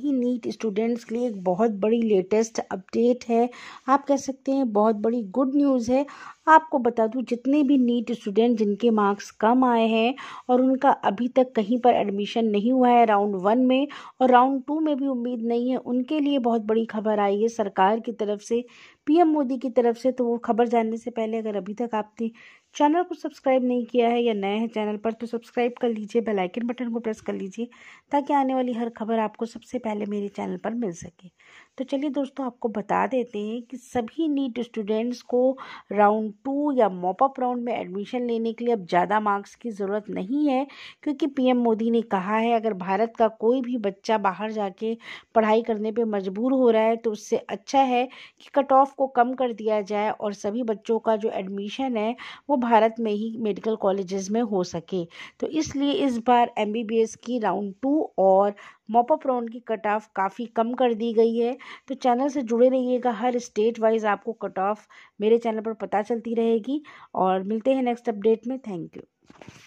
भी NEET students के लिए एक बहुत बड़ी लेटेस्ट अपडेट है आप कह सकते हैं बहुत बड़ी गुड न्यूज़ है आपको बता दूं जितने भी नीट स्टूडेंट जिनके मार्क्स कम आए हैं और उनका अभी तक कहीं पर एडमिशन नहीं हुआ है राउंड वन में और राउंड टू में भी उम्मीद नहीं है उनके लिए बहुत बड़ी खबर आई है सरकार की तरफ से पीएम मोदी की तरफ से तो वो खबर जानने से पहले अगर अभी तक आपने चैनल को सब्सक्राइब नहीं किया है या नए हैं चैनल पर तो सब्सक्राइब कर लीजिए बेल आइकन बटन को प्रेस कर लीजिए ताकि आने वाली हर खबर आपको सबसे पहले मेरे चैनल पर मिल सके तो चलिए दोस्तों आपको बता देते हैं कि सभी नीट स्टूडेंट्स को राउंड टू या मॉपअप राउंड में एडमिशन लेने के लिए अब ज़्यादा मार्क्स की ज़रूरत नहीं है क्योंकि पी मोदी ने कहा है अगर भारत का कोई भी बच्चा बाहर जाके पढ़ाई करने पर मजबूर हो रहा है तो उससे अच्छा है कि कट ऑफ को कम कर दिया जाए और सभी बच्चों का जो एडमिशन है वो भारत में ही मेडिकल कॉलेजेस में हो सके तो इसलिए इस बार एम की राउंड टू और मॉपअप राउंड की कट ऑफ काफ़ी कम कर दी गई है तो चैनल से जुड़े रहिएगा हर स्टेट वाइज आपको कट ऑफ मेरे चैनल पर पता चलती रहेगी और मिलते हैं नेक्स्ट अपडेट में थैंक यू